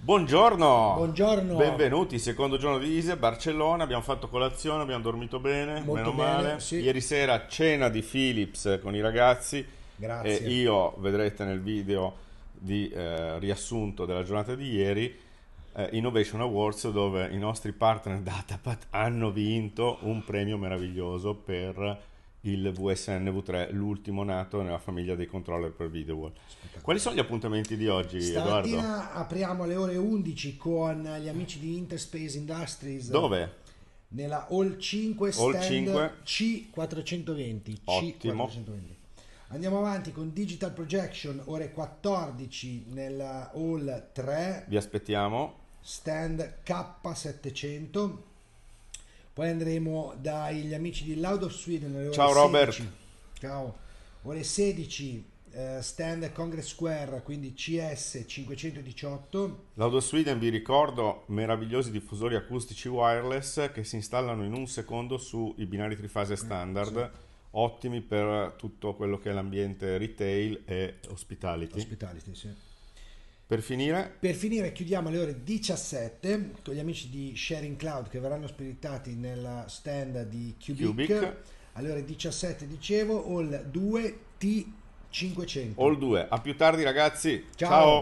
Buongiorno. Buongiorno. benvenuti, secondo giorno di Ise, Barcellona, abbiamo fatto colazione, abbiamo dormito bene, Molto meno bene, male. Sì. Ieri sera cena di Philips con i ragazzi Grazie. e io vedrete nel video di eh, riassunto della giornata di ieri eh, Innovation Awards dove i nostri partner Datapat hanno vinto un premio meraviglioso per il VSNV3, l'ultimo nato nella famiglia dei controller per video wall. Quali sono gli appuntamenti di oggi, Stamattina Edoardo? apriamo alle ore 11 con gli amici di Interspace Industries. Dove? Nella Hall 5 stand All 5. C420. Ottimo. C420. Andiamo avanti con Digital Projection, ore 14 nella Hall 3. Vi aspettiamo. Stand K700. Poi andremo dagli amici di Loud of Sweden. Ciao 16. Robert. Ciao. Ore 16, uh, eh, stand Congress Square, quindi CS 518. Loud of Sweden, vi ricordo, meravigliosi diffusori acustici wireless che si installano in un secondo sui binari trifase eh, standard. Eh, esatto ottimi per tutto quello che è l'ambiente retail e hospitality. Hospitality, sì. Per finire? Per finire chiudiamo alle ore 17 con gli amici di Sharing Cloud che verranno spiritati nella stand di Cubic. Cubic. Alle ore 17 dicevo, All 2 T500. All 2, a più tardi ragazzi. Ciao. Ciao.